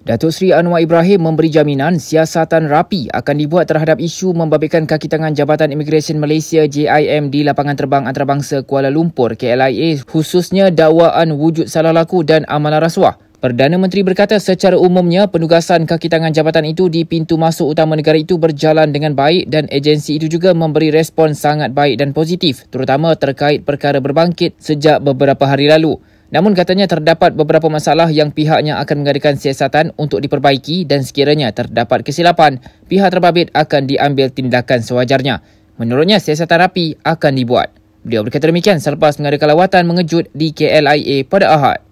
Datuk Seri Anwar Ibrahim memberi jaminan siasatan rapi akan dibuat terhadap isu membabitkan kaki tangan Jabatan Imigresen Malaysia JIM di lapangan terbang antarabangsa Kuala Lumpur KLIA khususnya dakwaan wujud salah laku dan amalan rasuah. Perdana Menteri berkata secara umumnya penugasan kaki tangan jabatan itu di pintu masuk utama negara itu berjalan dengan baik dan agensi itu juga memberi respon sangat baik dan positif terutama terkait perkara berbangkit sejak beberapa hari lalu. Namun katanya terdapat beberapa masalah yang pihaknya akan mengadakan siasatan untuk diperbaiki dan sekiranya terdapat kesilapan, pihak terbabit akan diambil tindakan sewajarnya. Menurutnya siasatan rapi akan dibuat. Beliau berkata demikian selepas mengadakan lawatan mengejut di KLIA pada Ahad.